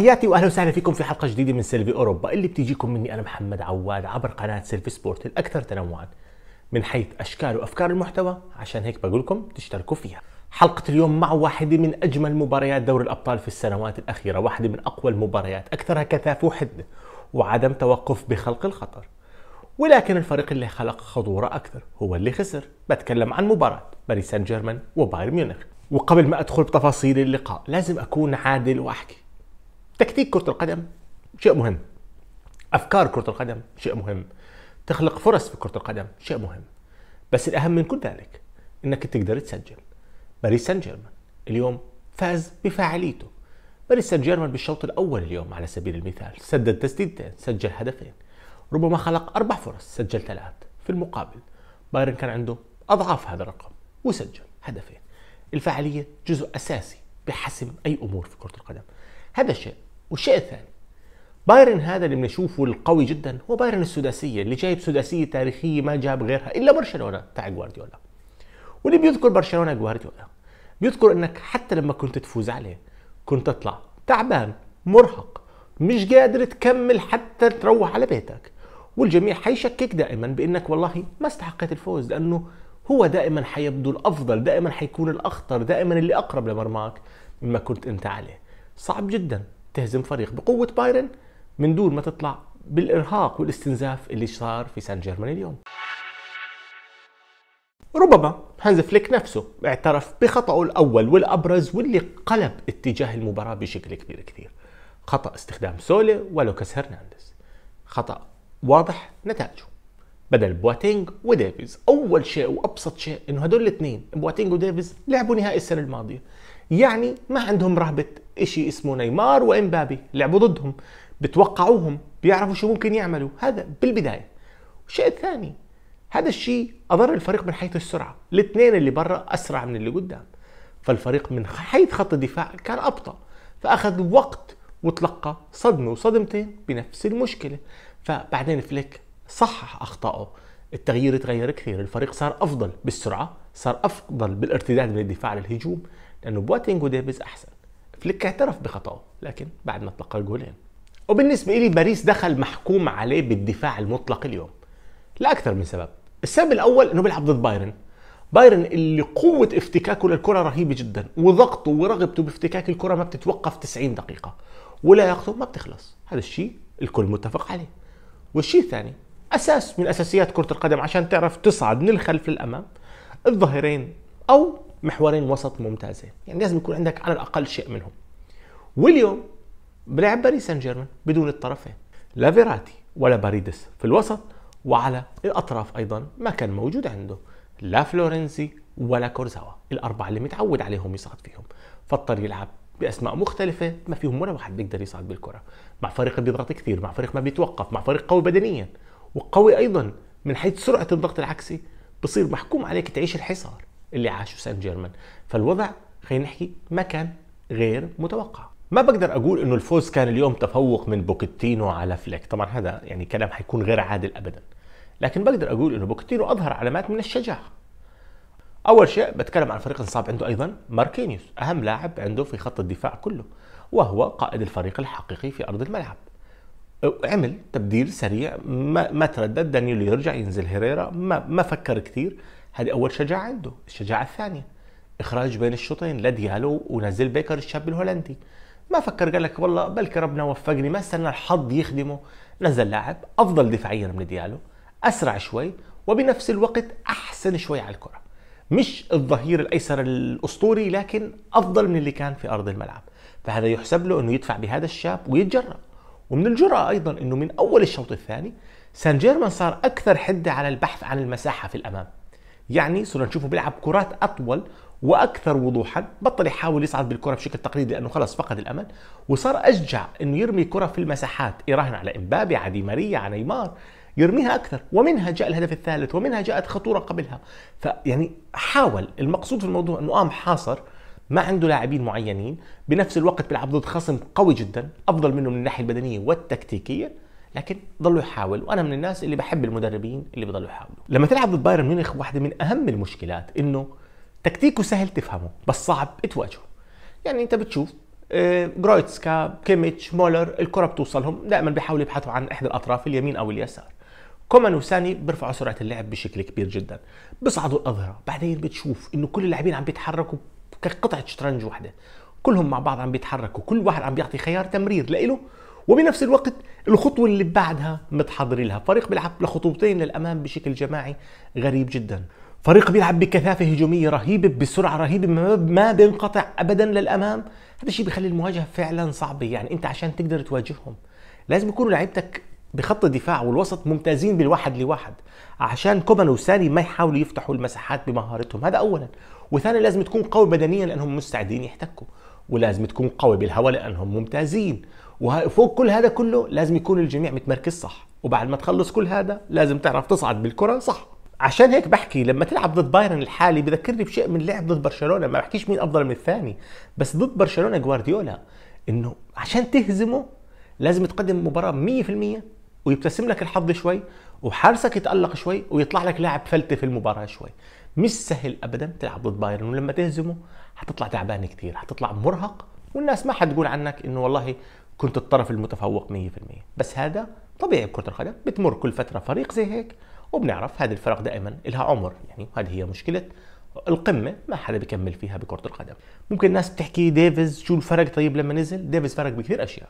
تحياتي واهلا وسهلا فيكم في حلقه جديده من سيلفي اوروبا اللي بتجيكم مني انا محمد عواد عبر قناه سيلفي سبورت الاكثر تنوعا من حيث اشكال وافكار المحتوى عشان هيك بقول لكم تشتركوا فيها. حلقة اليوم مع واحدة من أجمل مباريات دوري الأبطال في السنوات الأخيرة واحدة من أقوى المباريات أكثرها كثافة وحدة وعدم توقف بخلق الخطر ولكن الفريق اللي خلق خطورة أكثر هو اللي خسر بتكلم عن مباراة باريس سان جيرمان وبايرن ميونخ وقبل ما أدخل بتفاصيل اللقاء لازم أكون عادل وأحكي تكتيك كرة القدم شيء مهم أفكار كرة القدم شيء مهم تخلق فرص في كرة القدم شيء مهم بس الأهم من كل ذلك أنك تقدر تسجل باريس سان جيرمان اليوم فاز بفاعليته باريس سان جيرمان بالشوط الأول اليوم على سبيل المثال سدد تسديدتين سجل هدفين ربما خلق أربع فرص سجل ثلاث في المقابل بايرن كان عنده أضعاف هذا الرقم وسجل هدفين الفاعلية جزء أساسي بحسم أي أمور في كرة القدم هذا الشيء والشيء الثاني بايرن هذا اللي بنشوفه القوي جدا هو بايرن السداسيه اللي جايب سداسيه تاريخيه ما جاب غيرها الا برشلونه تاع جوارديولا واللي بيذكر برشلونه جوارديولا بيذكر انك حتى لما كنت تفوز عليه كنت تطلع تعبان مرهق مش قادر تكمل حتى تروح على بيتك والجميع حيشكك دائما بانك والله ما استحقيت الفوز لانه هو دائما حيبدو الافضل دائما حيكون الاخطر دائما اللي اقرب لمرماك مما كنت انت عليه صعب جدا تهزم فريق بقوه بايرن من دون ما تطلع بالارهاق والاستنزاف اللي صار في سان جيرمان اليوم ربما هانز فليك نفسه اعترف بخطأه الأول والأبرز واللي قلب اتجاه المباراة بشكل كبير كثير خطأ استخدام سولي ولوكاس هرنانديز خطأ واضح نتائجه بدل بواتينج وديفيز أول شيء وأبسط شيء إنه هدول الاثنين بواتينج وديفيز لعبوا نهائي السنة الماضية يعني ما عندهم رهبه شيء اسمه نيمار وامبابي لعبوا ضدهم بتوقعوهم بيعرفوا شو ممكن يعملوا هذا بالبدايه الشيء الثاني هذا الشيء اضر الفريق من حيث السرعه الاثنين اللي برا اسرع من اللي قدام فالفريق من حيث خط الدفاع كان ابطا فاخذ وقت وتلقى صدمه وصدمتين بنفس المشكله فبعدين فليك صحح اخطائه التغيير تغير كثير الفريق صار افضل بالسرعه صار افضل بالارتداد من الدفاع للهجوم لانه بواتينج وديفيز احسن فليك اعترف بخطاه لكن بعد ما تلقى الجولين وبالنسبه لي باريس دخل محكوم عليه بالدفاع المطلق اليوم لاكثر من سبب السبب الاول انه بيلعب ضد بايرن بايرن اللي قوة افتكاكه للكرة رهيبة جدا وضغطه ورغبته بافتكاك الكرة ما بتتوقف 90 دقيقة ولياقته ما بتخلص هذا الشيء الكل متفق عليه والشيء الثاني أساس من أساسيات كرة القدم عشان تعرف تصعد من الخلف للأمام الظهيرين أو محورين وسط ممتازين يعني لازم يكون عندك على الاقل شيء منهم واليوم بلعب باريس سان جيرمان بدون الطرفين لا فيراتي ولا باريدس في الوسط وعلى الاطراف ايضا ما كان موجود عنده لا فلورنزي ولا كورزاوا الاربعه اللي متعود عليهم يصعد فيهم فاضطر يلعب باسماء مختلفه ما فيهم ولا واحد بيقدر يصعد بالكره مع فريق بيضغط كثير مع فريق ما بيتوقف مع فريق قوي بدنيا وقوي ايضا من حيث سرعه الضغط العكسي بصير محكوم عليك تعيش الحصار اللي عاشوا سان جيرمان فالوضع خلينا نحكي ما كان غير متوقع ما بقدر اقول انه الفوز كان اليوم تفوق من بوكيتينو على فليك طبعا هذا يعني كلام حيكون غير عادل ابدا لكن بقدر اقول انه بوكيتينو اظهر علامات من الشجاعه اول شيء بتكلم عن فريق انصاب عنده ايضا ماركينيوس اهم لاعب عنده في خط الدفاع كله وهو قائد الفريق الحقيقي في ارض الملعب عمل تبديل سريع ما, ما تردد دانيلو يرجع ينزل هيريرا ما, ما فكر كثير هذه اول شجاعه عنده الشجاعه الثانيه اخراج بين الشوطين لديالو ونزل بيكر الشاب الهولندي ما فكر قال لك والله بلكي ربنا وفقني ما استنى الحظ يخدمه نزل لاعب افضل دفاعيا من ديالو اسرع شوي وبنفس الوقت احسن شوي على الكره مش الظهير الايسر الاسطوري لكن افضل من اللي كان في ارض الملعب فهذا يحسب له انه يدفع بهذا الشاب ويتجرأ ومن الجرأة ايضا انه من اول الشوط الثاني سان جيرمان صار اكثر حده على البحث عن المساحه في الامام يعني صرنا نشوفه بيلعب كرات اطول واكثر وضوحا بطل يحاول يصعد بالكره بشكل تقليدي لانه خلص فقد الامل وصار اشجع انه يرمي كره في المساحات يراهن على امبابي على دي ماريا على نيمار يرميها اكثر ومنها جاء الهدف الثالث ومنها جاءت خطوره قبلها فيعني حاول المقصود في الموضوع انه قام حاصر ما عنده لاعبين معينين بنفس الوقت بيلعب ضد خصم قوي جدا افضل منه من الناحيه البدنيه والتكتيكيه لكن ضلوا يحاول وانا من الناس اللي بحب المدربين اللي بضلوا يحاولوا لما تلعب ضد بايرن ميونخ واحده من اهم المشكلات انه تكتيكه سهل تفهمه بس صعب تواجهه يعني انت بتشوف آه، جرويتسكا كيميتش مولر الكره بتوصلهم دائما بيحاولوا يبحثوا عن احد الاطراف اليمين او اليسار كومان وساني بيرفعوا سرعه اللعب بشكل كبير جدا بيصعدوا الاظهره بعدين بتشوف انه كل اللاعبين عم بيتحركوا كقطعه شطرنج واحده كلهم مع بعض عم بيتحركوا كل واحد عم بيعطي خيار تمرير لإله وبنفس الوقت الخطوة اللي بعدها متحضرين لها فريق بيلعب لخطوتين للأمام بشكل جماعي غريب جدا فريق بيلعب بكثافة هجومية رهيبة بسرعة رهيبة ما بينقطع أبدا للأمام هذا الشيء بيخلي المواجهة فعلا صعبة يعني أنت عشان تقدر تواجههم لازم يكونوا لعيبتك بخط الدفاع والوسط ممتازين بالواحد لواحد عشان كومان وساني ما يحاولوا يفتحوا المساحات بمهارتهم هذا اولا وثانيا لازم تكون قوي بدنيا لانهم مستعدين يحتكوا ولازم تكون قوي بالهواء لانهم ممتازين وفوق كل هذا كله لازم يكون الجميع متمركز صح وبعد ما تخلص كل هذا لازم تعرف تصعد بالكره صح عشان هيك بحكي لما تلعب ضد بايرن الحالي بذكرني بشيء من لعب ضد برشلونه ما بحكيش مين افضل من الثاني بس ضد برشلونه جوارديولا انه عشان تهزمه لازم تقدم مباراه 100% ويبتسم لك الحظ شوي وحارسك يتالق شوي ويطلع لك لاعب فلته في المباراه شوي مش سهل ابدا تلعب ضد بايرن ولما تهزمه حتطلع تعبان كثير حتطلع مرهق والناس ما حتقول عنك انه والله كنت الطرف المتفوق 100% بس هذا طبيعي بكره القدم بتمر كل فتره فريق زي هيك وبنعرف هذه الفرق دائما لها عمر يعني هذه هي مشكله القمة ما حدا بيكمل فيها بكرة القدم ممكن الناس بتحكي ديفيز شو الفرق طيب لما نزل ديفيز فرق بكثير أشياء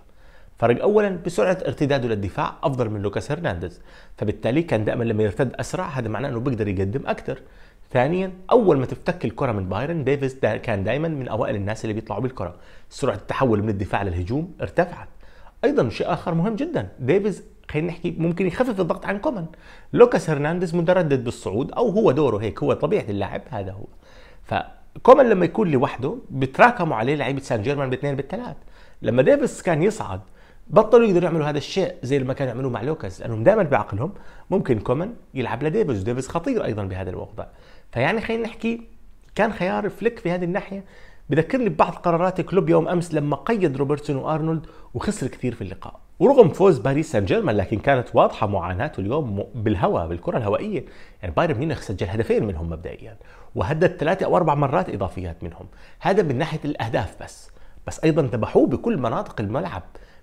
فرق أولا بسرعة ارتداده للدفاع أفضل من لوكاس هرنانديز فبالتالي كان دائما لما يرتد أسرع هذا معناه أنه بيقدر يقدم أكثر ثانيا اول ما تفتك الكره من بايرن ديفيز دا كان دايما من اوائل الناس اللي بيطلعوا بالكره سرعه التحول من الدفاع للهجوم ارتفعت ايضا شيء اخر مهم جدا ديفيز خلينا نحكي ممكن يخفف الضغط عن كومان لوكاس هرنانديز متردد بالصعود او هو دوره هيك هو طبيعه اللاعب هذا هو فكومان لما يكون لوحده بتراكموا عليه لعيبه سان جيرمان باثنين بالثلاث لما ديفيز كان يصعد بطلوا يقدروا يعملوا هذا الشيء زي ما كانوا يعملوه مع لوكاس لانهم دائما بعقلهم ممكن كومان يلعب لديفيز وديفيز خطير ايضا بهذا الوضع فيعني خلينا نحكي كان خيار فليك في هذه الناحيه بذكرني ببعض قرارات كلوب يوم امس لما قيد روبرتسون وارنولد وخسر كثير في اللقاء ورغم فوز باريس سان جيرمان لكن كانت واضحه معاناته اليوم بالهواء بالكره الهوائيه يعني بايرن ميونخ سجل هدفين منهم مبدئيا وهدد ثلاثه او اربع مرات اضافيات منهم هذا من ناحيه الاهداف بس بس ايضا ذبحوه بكل مناطق الملعب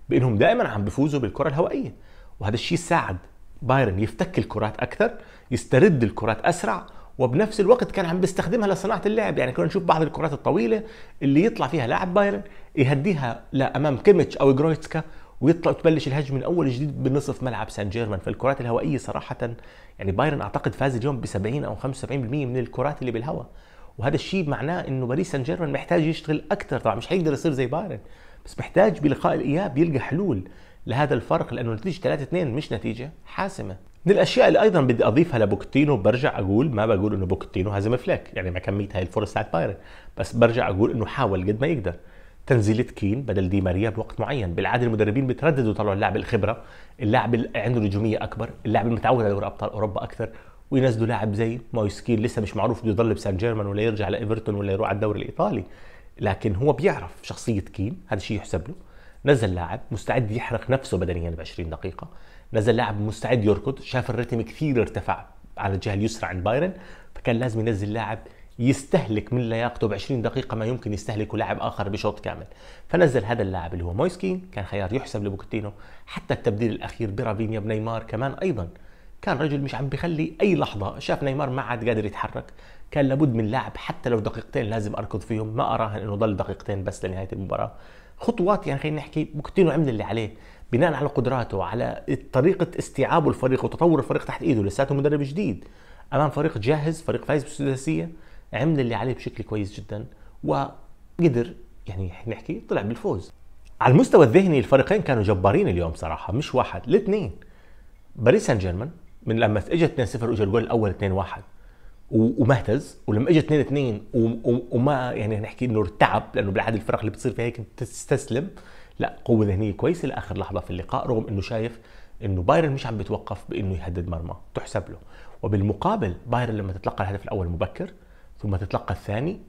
بانهم دائما عم بفوزوا بالكره الهوائيه وهذا الشيء ساعد بايرن يفتك الكرات اكثر يسترد الكرات اسرع وبنفس الوقت كان عم بيستخدمها لصناعه اللعب يعني كنا نشوف بعض الكرات الطويله اللي يطلع فيها لاعب بايرن يهديها لامام كيميتش او جرويتسكا ويطلع تبلش الهجمه من اول جديد بنصف ملعب سان جيرمان فالكرات الهوائيه صراحه يعني بايرن اعتقد فاز اليوم ب 70 او 75% من الكرات اللي بالهواء وهذا الشيء معناه انه باريس سان جيرمان محتاج يشتغل اكثر طبعا مش حيقدر يصير زي بايرن بس محتاج بلقاء الاياب يلقى حلول لهذا الفرق لانه نتيجه 3 2 مش نتيجه حاسمه من الاشياء اللي ايضا بدي اضيفها لبوكتينو برجع اقول ما بقول انه بوكتينو هزم فليك يعني ما كميت هاي الفرص تاعت بايرن بس برجع اقول انه حاول قد ما يقدر تنزيلة كين بدل دي ماريا بوقت معين بالعاده المدربين بيترددوا يطلعوا اللاعب الخبره اللاعب اللي عنده نجوميه اكبر اللاعب المتعود على دوري ابطال اوروبا اكثر وينزلوا لاعب زي مويسكين لسه مش معروف بده يضل بسان جيرمان ولا يرجع لايفرتون ولا يروح على الدوري الايطالي لكن هو بيعرف شخصيه كين هذا الشيء يحسب له نزل لاعب مستعد يحرق نفسه بدنيا ب 20 دقيقه نزل لاعب مستعد يركض شاف الريتم كثير ارتفع على الجهه اليسرى عند بايرن فكان لازم ينزل لاعب يستهلك من لياقته ب 20 دقيقه ما يمكن يستهلكه لاعب اخر بشوط كامل فنزل هذا اللاعب اللي هو مويسكين كان خيار يحسب لبوكتينو حتى التبديل الاخير برافينيا بنيمار كمان ايضا كان رجل مش عم بخلي اي لحظه شاف نيمار ما عاد قادر يتحرك كان لابد من لاعب حتى لو دقيقتين لازم اركض فيهم ما اراهن انه ضل دقيقتين بس لنهايه المباراه خطوات يعني خلينا نحكي بوكتينو عمل اللي عليه بناء على قدراته على طريقه استيعابه الفريق وتطور الفريق تحت ايده لساته مدرب جديد امام فريق جاهز فريق فايز بالسداسيه عمل اللي عليه بشكل كويس جدا وقدر يعني نحكي طلع بالفوز على المستوى الذهني الفريقين كانوا جبارين اليوم صراحه مش واحد الاثنين باريس سان جيرمان من لما اجت 2-0 واجى الجول الاول 2-1 ومهتز ولما اجى 2 2 وما يعني نحكي انه ارتعب لانه بالعاده الفرق اللي بتصير فيها هيك بتستسلم لا قوه ذهنيه كويسه لاخر لحظه في اللقاء رغم انه شايف انه بايرن مش عم بتوقف بانه يهدد مرمى تحسب له وبالمقابل بايرن لما تتلقى الهدف الاول مبكر ثم تتلقى الثاني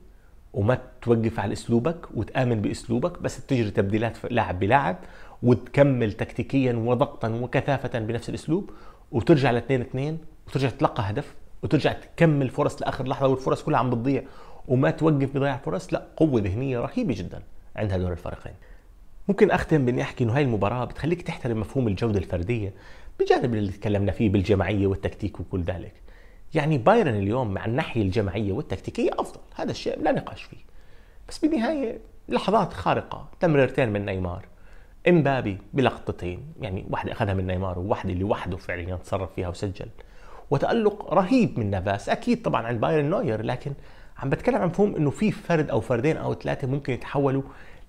وما توقف على اسلوبك وتامن باسلوبك بس تجري تبديلات لاعب بلاعب وتكمل تكتيكيا وضغطا وكثافه بنفس الاسلوب وترجع ل 2 2 وترجع تتلقى هدف وترجع تكمل فرص لاخر لحظه والفرص كلها عم بتضيع وما توقف بضياع فرص لا قوه ذهنيه رهيبه جدا عند هدول الفريقين ممكن اختم باني احكي انه هاي المباراه بتخليك تحترم مفهوم الجوده الفرديه بجانب اللي تكلمنا فيه بالجماعيه والتكتيك وكل ذلك يعني بايرن اليوم مع الناحيه الجماعيه والتكتيكيه افضل هذا الشيء لا نقاش فيه بس بالنهايه لحظات خارقه تمريرتين من نيمار امبابي بلقطتين يعني واحده اخذها من نيمار وواحده لوحده فعليا تصرف فيها وسجل وتالق رهيب من نافاس اكيد طبعا عند بايرن نوير لكن عم بتكلم عن مفهوم انه في فرد او فردين او ثلاثه ممكن يتحولوا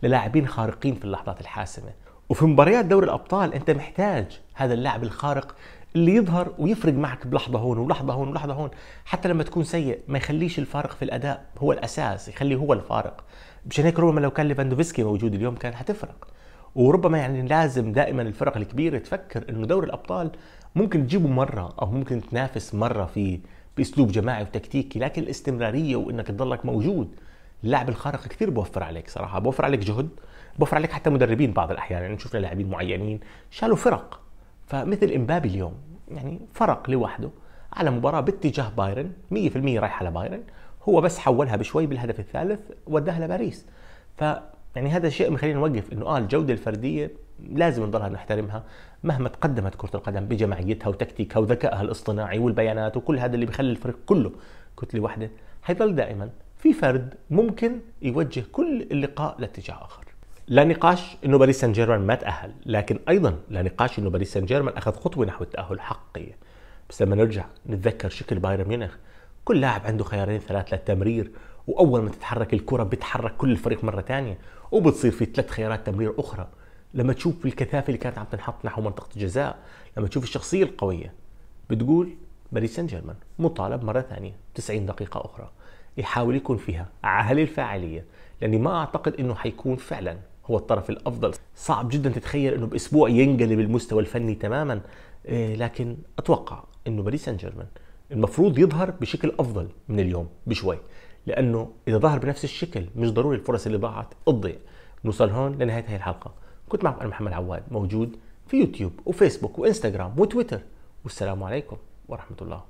للاعبين خارقين في اللحظات الحاسمه وفي مباريات دوري الابطال انت محتاج هذا اللاعب الخارق اللي يظهر ويفرق معك بلحظه هون ولحظه هون ولحظه هون حتى لما تكون سيء ما يخليش الفارق في الاداء هو الاساس يخلي هو الفارق مشان هيك ربما لو كان ليفاندوفسكي موجود اليوم كان حتفرق وربما يعني لازم دائما الفرق الكبيره تفكر انه دوري الابطال ممكن تجيبه مره او ممكن تنافس مره في باسلوب جماعي وتكتيكي لكن الاستمراريه وانك تضلك موجود اللاعب الخارق كثير بوفر عليك صراحه بوفر عليك جهد بوفر عليك حتى مدربين بعض الاحيان يعني شفنا لاعبين معينين شالوا فرق فمثل امبابي اليوم يعني فرق لوحده على مباراه باتجاه بايرن 100% رايحه لبايرن هو بس حولها بشوي بالهدف الثالث وداها لباريس ف يعني هذا الشيء مخلينا نوقف انه اه الجوده الفرديه لازم نضلها نحترمها مهما تقدمت كره القدم بجماعيتها وتكتيكها وذكائها الاصطناعي والبيانات وكل هذا اللي بيخلي الفريق كله كتله واحده حيظل دائما في فرد ممكن يوجه كل اللقاء لاتجاه اخر لا نقاش انه باريس سان جيرمان ما تاهل لكن ايضا لا نقاش انه باريس سان جيرمان اخذ خطوه نحو التاهل حقيا بس لما نرجع نتذكر شكل بايرن ميونخ كل لاعب عنده خيارين ثلاث للتمرير واول ما تتحرك الكره بتحرك كل الفريق مره ثانيه وبتصير في ثلاث خيارات تمرير اخرى لما تشوف الكثافه اللي كانت عم تنحط نحو منطقه الجزاء لما تشوف الشخصيه القويه بتقول باريس سان جيرمان مطالب مره ثانيه 90 دقيقه اخرى يحاول يكون فيها على الفاعلية لأني ما أعتقد أنه حيكون فعلا هو الطرف الأفضل صعب جدا تتخيل أنه بأسبوع ينقلب المستوى الفني تماما آه، لكن أتوقع أنه باريس سان جيرمان المفروض يظهر بشكل أفضل من اليوم بشوي لأنه إذا ظهر بنفس الشكل مش ضروري الفرص اللي ضاعت تضيع نوصل هون لنهاية هاي الحلقة كنت معكم أنا محمد عواد موجود في يوتيوب وفيسبوك وإنستغرام وتويتر والسلام عليكم ورحمة الله